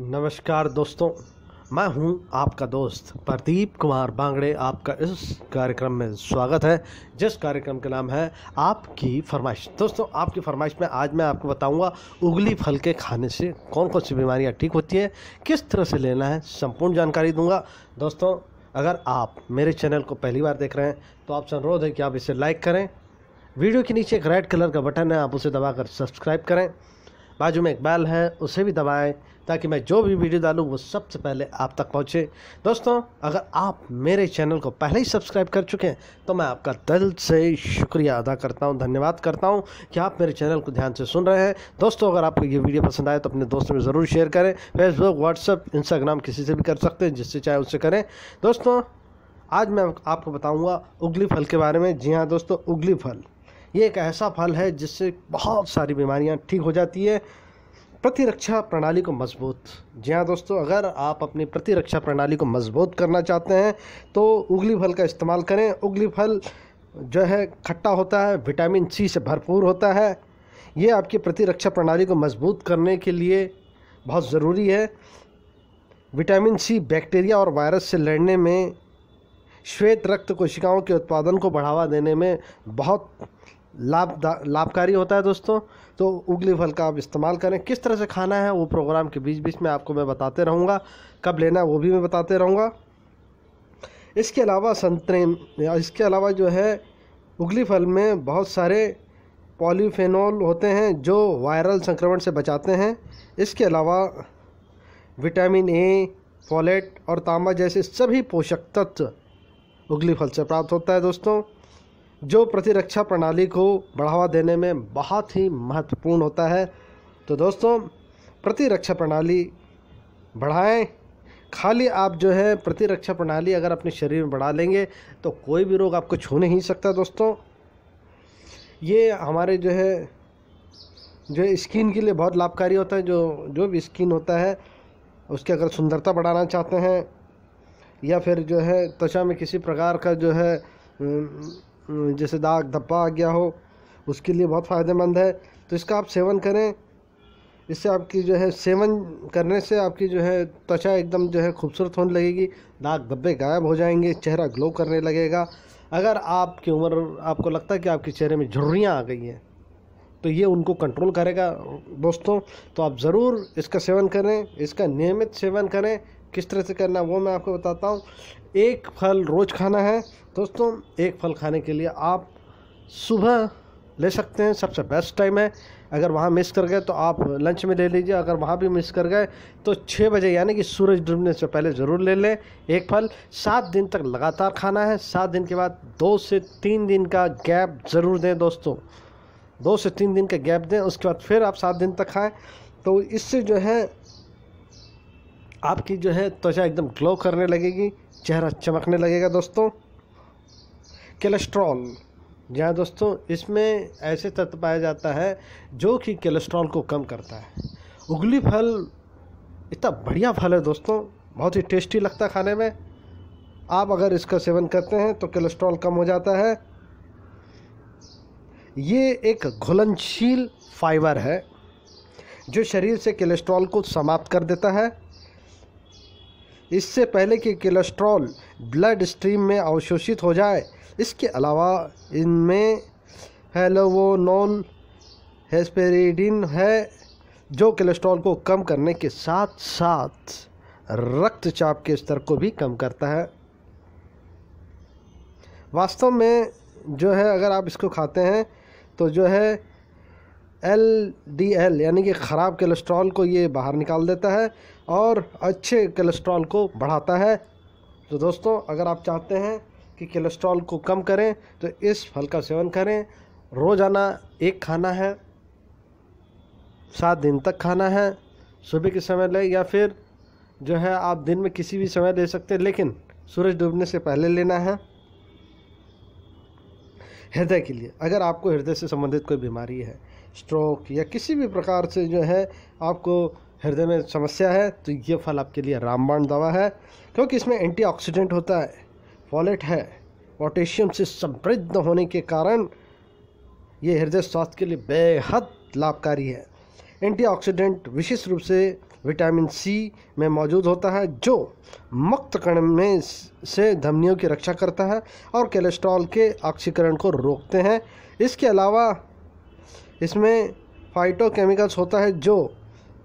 नमस्कार दोस्तों मैं हूं आपका दोस्त प्रदीप कुमार बांगड़े आपका इस कार्यक्रम में स्वागत है जिस कार्यक्रम का नाम है आपकी फरमाइश दोस्तों आपकी फरमाइश में आज मैं आपको बताऊंगा उगली फल के खाने से कौन कौन सी बीमारियां ठीक होती हैं किस तरह से लेना है संपूर्ण जानकारी दूंगा दोस्तों अगर आप मेरे चैनल को पहली बार देख रहे हैं तो आपसे अनुरोध है कि आप इसे लाइक करें वीडियो के नीचे एक रेड कलर का बटन है आप उसे दबाकर सब्सक्राइब करें बाजू में एक बैल है उसे भी दबाएं ताकि मैं जो भी वीडियो डालूँ वो सबसे पहले आप तक पहुंचे दोस्तों अगर आप मेरे चैनल को पहले ही सब्सक्राइब कर चुके हैं तो मैं आपका दिल से शुक्रिया अदा करता हूँ धन्यवाद करता हूँ कि आप मेरे चैनल को ध्यान से सुन रहे हैं दोस्तों अगर आपको ये वीडियो पसंद आए तो अपने दोस्तों में ज़रूर शेयर करें फेसबुक व्हाट्सअप इंस्टाग्राम किसी से भी कर सकते हैं जिससे चाहे उससे करें दोस्तों आज मैं आपको बताऊँगा उगली फल के बारे में जी हाँ दोस्तों उगली फल ये एक ऐसा फल है जिससे बहुत सारी बीमारियाँ ठीक हो जाती है प्रतिरक्षा प्रणाली को मजबूत जी हाँ दोस्तों अगर आप अपनी प्रतिरक्षा प्रणाली को मजबूत करना चाहते हैं तो उगली फल का इस्तेमाल करें उगली फल जो है खट्टा होता है विटामिन सी से भरपूर होता है ये आपकी प्रतिरक्षा प्रणाली को मजबूत करने के लिए बहुत ज़रूरी है विटामिन सी बैक्टीरिया और वायरस से लड़ने में श्वेत रक्त कोशिकाओं के उत्पादन को बढ़ावा देने में बहुत लाभ लाभकारी होता है दोस्तों तो उगली फल का आप इस्तेमाल करें किस तरह से खाना है वो प्रोग्राम के बीच बीच में आपको मैं बताते रहूँगा कब लेना है वो भी मैं बताते रहूँगा इसके अलावा संतरे इसके अलावा जो है उगली फल में बहुत सारे पॉलीफेनोल होते हैं जो वायरल संक्रमण से बचाते हैं इसके अलावा विटामिन ए फॉलेट और तांबा जैसे सभी पोषक तत्व उगली फल से प्राप्त होता है दोस्तों जो प्रतिरक्षा प्रणाली को बढ़ावा देने में बहुत ही महत्वपूर्ण होता है तो दोस्तों प्रतिरक्षा प्रणाली बढ़ाएं खाली आप जो है प्रतिरक्षा प्रणाली अगर अपने शरीर में बढ़ा लेंगे तो कोई भी रोग आपको छू नहीं सकता दोस्तों ये हमारे जो है जो है स्किन के लिए बहुत लाभकारी होता है जो जो भी स्किन होता है उसकी अगर सुंदरता बढ़ाना चाहते हैं या फिर जो है त्वचा में किसी प्रकार का जो है जैसे दाग धब्बा आ गया हो उसके लिए बहुत फ़ायदेमंद है तो इसका आप सेवन करें इससे आपकी जो है सेवन करने से आपकी जो है त्वचा एकदम जो है खूबसूरत होने लगेगी दाग धब्बे गायब हो जाएंगे चेहरा ग्लो करने लगेगा अगर आपकी उम्र आपको लगता है कि आपके चेहरे में झुर्रियाँ आ गई हैं तो ये उनको कंट्रोल करेगा दोस्तों तो आप ज़रूर इसका सेवन करें इसका नियमित सेवन करें किस तरह से करना वो मैं आपको बताता हूँ एक फल रोज़ खाना है दोस्तों एक फल खाने के लिए आप सुबह ले सकते हैं सबसे बेस्ट टाइम है अगर वहाँ मिस कर गए तो आप लंच में ले लीजिए अगर वहाँ भी मिस कर गए तो छः बजे यानी कि सूरज डूबने से पहले ज़रूर ले लें एक फल सात दिन तक लगातार खाना है सात दिन के बाद दो से तीन दिन का गैप ज़रूर दें दोस्तों दो से तीन दिन का गैप दें उसके बाद फिर आप सात दिन तक खाएँ तो इससे जो है आपकी जो है त्वचा एकदम ग्लो करने लगेगी चेहरा चमकने लगेगा दोस्तों कोलेस्ट्रॉल जी हाँ दोस्तों इसमें ऐसे तत्व पाया जाता है जो कि कोलेस्ट्रॉल को कम करता है उगली फल इतना बढ़िया फल है दोस्तों बहुत ही टेस्टी लगता है खाने में आप अगर इसका सेवन करते हैं तो कोलेस्ट्रॉल कम हो जाता है ये एक घुलनशील फाइबर है जो शरीर से कोलेस्ट्रॉल को समाप्त कर देता है इससे पहले कि कोलेस्ट्रॉल ब्लड स्ट्रीम में अवशोषित हो जाए इसके अलावा इनमें हेलोवोनॉल हेस्पेरिडिन है जो कोलेस्ट्रॉल को कम करने के साथ साथ रक्तचाप के स्तर को भी कम करता है वास्तव में जो है अगर आप इसको खाते हैं तो जो है एल डी एल यानी कि ख़राब कोलेस्ट्रॉल को ये बाहर निकाल देता है और अच्छे कोलेस्ट्रॉल को बढ़ाता है तो दोस्तों अगर आप चाहते हैं कि कोलेस्ट्रॉल को कम करें तो इस फल का सेवन करें रोज़ाना एक खाना है सात दिन तक खाना है सुबह के समय लें या फिर जो है आप दिन में किसी भी समय ले सकते हैं लेकिन सूरज डूबने से पहले लेना है हृदय के लिए अगर आपको हृदय से संबंधित कोई बीमारी है स्ट्रोक या किसी भी प्रकार से जो है आपको हृदय में समस्या है तो ये फल आपके लिए रामबाण दवा है क्योंकि इसमें एंटीऑक्सीडेंट होता है फॉलेट है पोटेशियम से समृद्ध होने के कारण ये हृदय स्वास्थ्य के लिए बेहद लाभकारी है एंटीऑक्सीडेंट विशेष रूप से विटामिन सी में मौजूद होता है जो मुक्त कण में से धमनियों की रक्षा करता है और कोलेस्ट्रॉल के ऑक्सीकरण को रोकते हैं इसके अलावा इसमें फाइटोकेमिकल्स होता है जो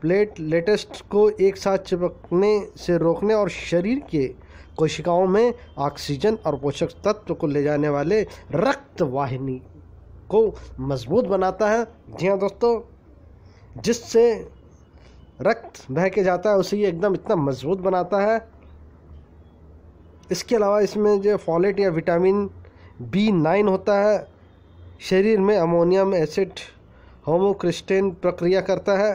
प्लेट लेटेस्ट को एक साथ चिपकने से रोकने और शरीर के कोशिकाओं में ऑक्सीजन और पोषक तत्व को ले जाने वाले रक्त वाहिनी को मजबूत बनाता है जी हाँ दोस्तों जिससे रक्त बह के जाता है उसे ये एकदम इतना मजबूत बनाता है इसके अलावा इसमें जो फॉलेट या विटामिन बी नाइन होता है शरीर में अमोनियम एसिड होमोक्रिस्टेन प्रक्रिया करता है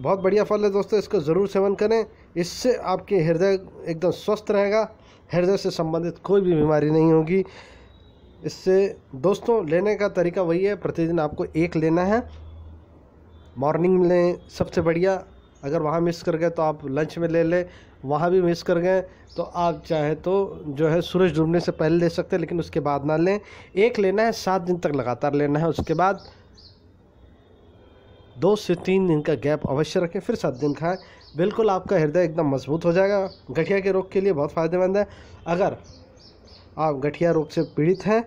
बहुत बढ़िया फल है दोस्तों इसको ज़रूर सेवन करें इससे आपके हृदय एकदम स्वस्थ रहेगा हृदय से संबंधित कोई भी बीमारी नहीं होगी इससे दोस्तों लेने का तरीका वही है प्रतिदिन आपको एक लेना है मॉर्निंग में लें सबसे बढ़िया अगर वहाँ मिस कर गए तो आप लंच में ले लें वहाँ भी मिस कर गए तो आप चाहे तो जो है सूरज डूबने से पहले ले सकते हैं लेकिन उसके बाद ना लें एक लेना है सात दिन तक लगातार लेना है उसके बाद दो से तीन दिन का गैप अवश्य रखें फिर सात दिन खाएं बिल्कुल आपका हृदय एकदम मजबूत हो जाएगा गठिया के रोग के लिए बहुत फ़ायदेमंद है अगर आप गठिया रोग से पीड़ित हैं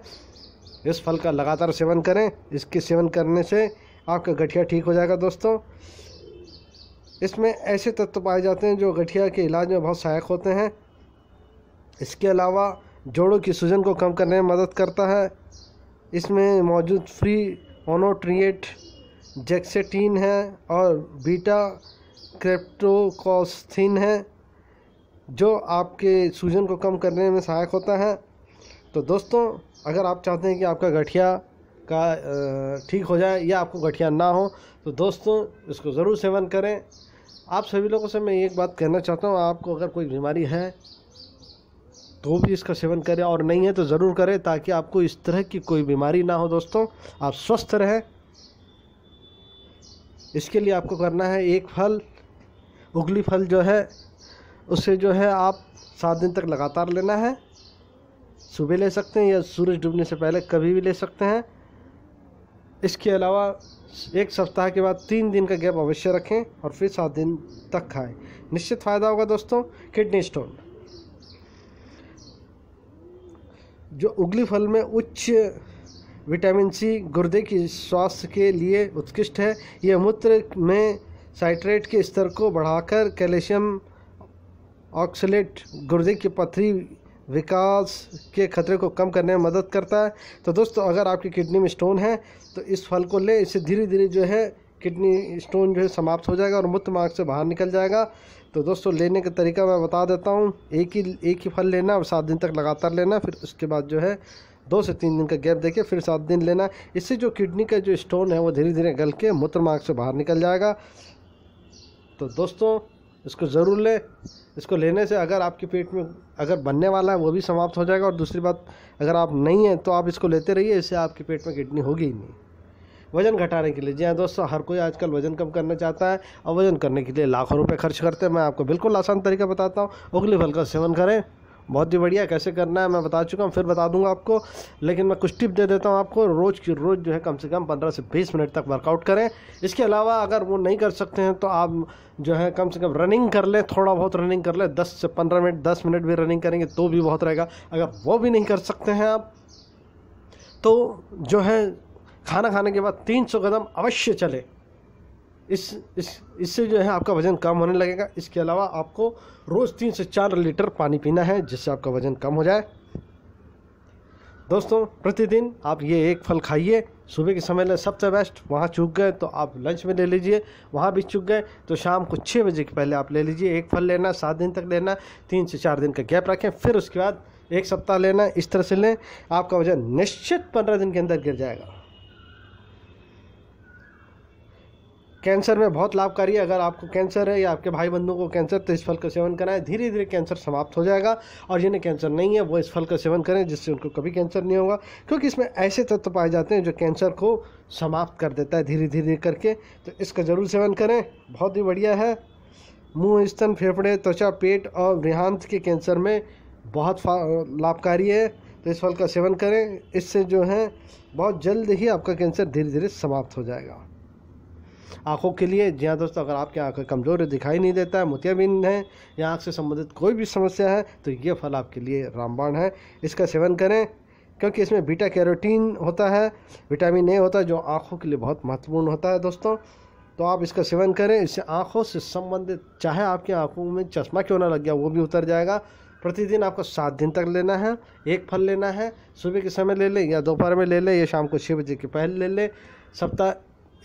इस फल का लगातार सेवन करें इसके सेवन करने से आपका गठिया ठीक हो जाएगा दोस्तों इसमें ऐसे तत्व पाए जाते हैं जो गठिया के इलाज में बहुत सहायक होते हैं इसके अलावा जोड़ों की सूजन को कम करने में मदद करता है इसमें मौजूद फ्री ओनोट्रिएट जैक्सेटीन है और बीटा क्रेप्टोकोस्थिन है जो आपके सूजन को कम करने में सहायक होता है तो दोस्तों अगर आप चाहते हैं कि आपका गठिया का ठीक हो जाए या आपको गठिया ना हो तो दोस्तों इसको ज़रूर सेवन करें आप सभी लोगों से मैं एक बात कहना चाहता हूँ आपको अगर कोई बीमारी है तो भी इसका सेवन करें और नहीं है तो ज़रूर करें ताकि आपको इस तरह की कोई बीमारी ना हो दोस्तों आप स्वस्थ रहें इसके लिए आपको करना है एक फल उगली फल जो है उसे जो है आप सात दिन तक लगातार लेना है सुबह ले सकते हैं या सूरज डूबने से पहले कभी भी ले सकते हैं इसके अलावा एक सप्ताह के बाद तीन दिन का गैप अवश्य रखें और फिर सात दिन तक खाएं निश्चित फ़ायदा होगा दोस्तों किडनी स्टोन जो उगली फल में उच्च विटामिन सी गुर्दे की स्वास्थ्य के लिए उत्कृष्ट है यह मूत्र में साइट्रेट के स्तर को बढ़ाकर कैल्शियम ऑक्सलेट गुर्दे की पथरी विकास के खतरे को कम करने में मदद करता है तो दोस्तों अगर आपकी किडनी में स्टोन है तो इस फल को ले इससे धीरे धीरे जो है किडनी स्टोन जो है समाप्त हो जाएगा और मूत्र मार्ग से बाहर निकल जाएगा तो दोस्तों लेने का तरीका मैं बता देता हूँ एक ही एक ही फल लेना और सात दिन तक लगातार लेना फिर उसके बाद जो है दो से तीन दिन का गैप देके फिर सात दिन लेना इससे जो किडनी का जो स्टोन है वो धीरे धीरे गल के मूत्र मार्ग से बाहर निकल जाएगा तो दोस्तों इसको ज़रूर लें इसको लेने से अगर आपके पेट में अगर बनने वाला है वो भी समाप्त हो जाएगा और दूसरी बात अगर आप नहीं हैं तो आप इसको लेते रहिए इससे आपके पेट में किडनी होगी ही नहीं वज़न घटाने के लिए जी हाँ दोस्तों हर कोई आजकल वज़न कम करना चाहता है और वज़न करने के लिए लाखों रुपए खर्च करते हैं मैं आपको बिल्कुल आसान तरीका बताता हूँ उगली फल का सेवन करें बहुत ही बढ़िया कैसे करना है मैं बता चुका हूँ फिर बता दूंगा आपको लेकिन मैं कुछ टिप दे देता हूँ आपको रोज़ की रोज़ जो है कम से कम पंद्रह से बीस मिनट तक वर्कआउट करें इसके अलावा अगर वो नहीं कर सकते हैं तो आप जो है कम से कम रनिंग कर लें थोड़ा बहुत रनिंग कर लें दस से पंद्रह मिनट दस मिनट भी रनिंग करेंगे तो भी बहुत रहेगा अगर वो भी नहीं कर सकते हैं आप तो जो है खाना खाने के बाद तीन सौ कदम अवश्य चले इस इस इससे जो है आपका वज़न कम होने लगेगा इसके अलावा आपको रोज़ तीन से चार लीटर पानी पीना है जिससे आपका वज़न कम हो जाए दोस्तों प्रतिदिन आप ये एक फल खाइए सुबह के समय ले सबसे बेस्ट वहाँ चुग गए तो आप लंच में ले लीजिए वहाँ भी चुग गए तो शाम को छः बजे के पहले आप ले लीजिए एक फल लेना सात दिन तक लेना तीन से चार दिन का गैप रखें फिर उसके बाद एक सप्ताह लेना इस तरह से लें आपका वजन निश्चित पंद्रह दिन के अंदर गिर जाएगा कैंसर में बहुत लाभकारी है अगर आपको कैंसर है या आपके भाई बंधुओं को कैंसर तो इस फल का सेवन कराएं धीरे धीरे कैंसर समाप्त हो जाएगा और जिन्हें कैंसर नहीं है वो इस फल का सेवन करें जिससे उनको कभी कैंसर नहीं होगा क्योंकि इसमें ऐसे तत्व पाए जाते हैं जो कैंसर को समाप्त कर देता है धीरे धीरे करके तो इसका ज़रूर सेवन करें बहुत ही बढ़िया है मुँह स्तन फेफड़े त्वचा पेट और रिहांत के कैंसर में बहुत लाभकारी है तो इस फल का सेवन करें इससे जो है बहुत जल्द ही आपका कैंसर धीरे धीरे समाप्त हो जाएगा आँखों के लिए जी हाँ दोस्तों अगर आपकी आँखें कमज़ोर दिखाई नहीं देता है मोतियाबीन है या आँख से संबंधित कोई भी समस्या है तो ये फल आपके लिए रामबाण है इसका सेवन करें क्योंकि इसमें बीटा कैरोटीन होता है विटामिन ए होता है जो आँखों के लिए बहुत महत्वपूर्ण होता है दोस्तों तो आप इसका सेवन करें इससे आँखों से संबंधित चाहे आपकी आँखों में चश्मा क्यों ना लग गया वो भी उतर जाएगा प्रतिदिन आपको सात दिन तक लेना है एक फल लेना है सुबह के समय ले लें या दोपहर में ले लें या शाम को छः बजे के पहले ले लें सप्ताह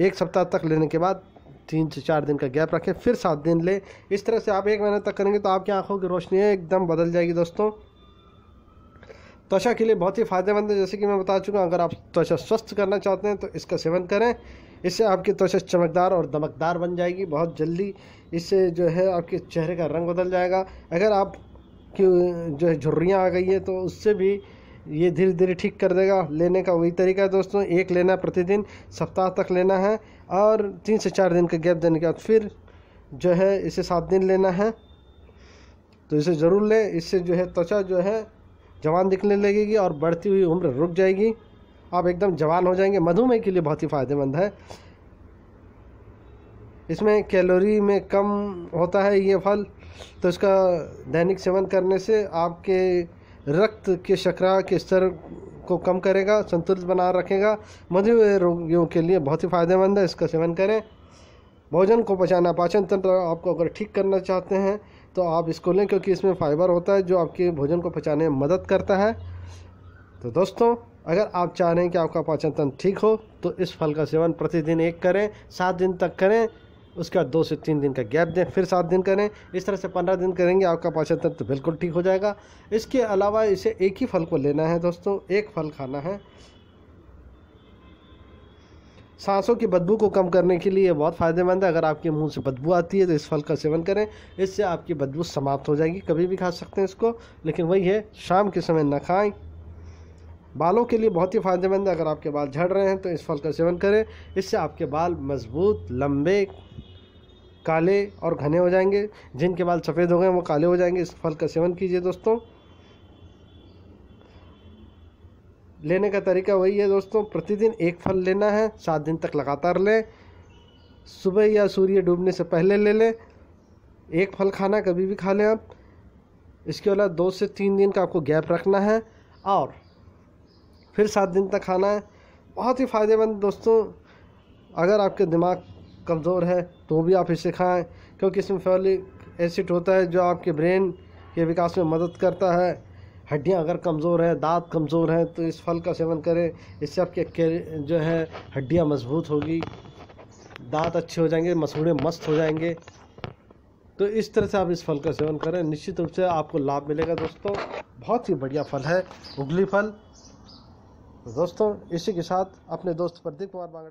एक सप्ताह तक लेने के बाद तीन से चार दिन का गैप रखें फिर सात दिन लें इस तरह से आप एक महीने तक करेंगे तो आपकी आंखों की रोशनी एकदम बदल जाएगी दोस्तों त्वचा के लिए बहुत ही फायदेमंद है जैसे कि मैं बता चुका अगर आप त्वचा स्वस्थ करना चाहते हैं तो इसका सेवन करें इससे आपकी त्वचा चमकदार और दमकदार बन जाएगी बहुत जल्दी इससे जो है आपके चेहरे का रंग बदल जाएगा अगर आप जो है झुर्रियाँ आ गई हैं तो उससे भी ये धीरे धीरे ठीक कर देगा लेने का वही तरीका है दोस्तों एक लेना प्रतिदिन सप्ताह तक लेना है और तीन से चार दिन का गैप देने के बाद फिर जो है इसे सात दिन लेना है तो इसे ज़रूर लें इससे जो है त्वचा जो है जवान दिखने लगेगी और बढ़ती हुई उम्र रुक जाएगी आप एकदम जवान हो जाएंगे मधुमेह के लिए बहुत ही फ़ायदेमंद है इसमें कैलोरी में कम होता है ये फल तो इसका दैनिक सेवन करने से आपके रक्त के शकरा के स्तर को कम करेगा संतुलित बना रखेगा मधुमेह रोगियों के लिए बहुत ही फायदेमंद है इसका सेवन करें भोजन को पचाना पाचन तंत्र आपको अगर ठीक करना चाहते हैं तो आप इसको लें क्योंकि इसमें फाइबर होता है जो आपके भोजन को पचाने में मदद करता है तो दोस्तों अगर आप चाह रहे हैं कि आपका पाचन तंत्र ठीक हो तो इस फल का सेवन प्रतिदिन एक करें सात दिन तक करें उसके बाद दो से तीन दिन का गैप दें फिर सात दिन करें इस तरह से पंद्रह दिन करेंगे आपका पाचन तंत्र तो बिल्कुल ठीक हो जाएगा इसके अलावा इसे एक ही फल को लेना है दोस्तों एक फल खाना है सांसों की बदबू को कम करने के लिए बहुत फ़ायदेमंद है अगर आपके मुंह से बदबू आती है तो इस फल का सेवन करें इससे आपकी बदबू समाप्त हो जाएगी कभी भी खा सकते हैं इसको लेकिन वही है शाम के समय ना खाएं बालों के लिए बहुत ही फायदेमंद है अगर आपके बाल झड़ रहे हैं तो इस फल का सेवन करें इससे आपके बाल मजबूत लंबे काले और घने हो जाएंगे जिनके बाल सफ़ेद हो गए वो काले हो जाएंगे इस फल का सेवन कीजिए दोस्तों लेने का तरीका वही है दोस्तों प्रतिदिन एक फल लेना है सात दिन तक लगातार लें सुबह या सूर्य डूबने से पहले ले लें एक फल खाना कभी भी खा लें आप इसके अलावा दो से तीन दिन का आपको गैप रखना है और फिर सात दिन तक खाना है बहुत ही फ़ायदेमंद दोस्तों अगर आपके दिमाग कमज़ोर है तो भी आप इसे खाएं क्योंकि इसमें फॉलिक एसिड होता है जो आपके ब्रेन के विकास में मदद करता है हड्डियाँ अगर कमज़ोर हैं दांत कमज़ोर हैं तो इस फल का सेवन करें इससे आपके जो है हड्डियाँ मजबूत होगी दांत अच्छे हो जाएंगे मसूड़े मस्त हो जाएंगे तो इस तरह से आप इस फल का सेवन करें निश्चित रूप से आपको लाभ मिलेगा दोस्तों बहुत ही बढ़िया फल है उगली फल दोस्तों इसी के साथ अपने दोस्त प्रदीप कुमार बांगड़े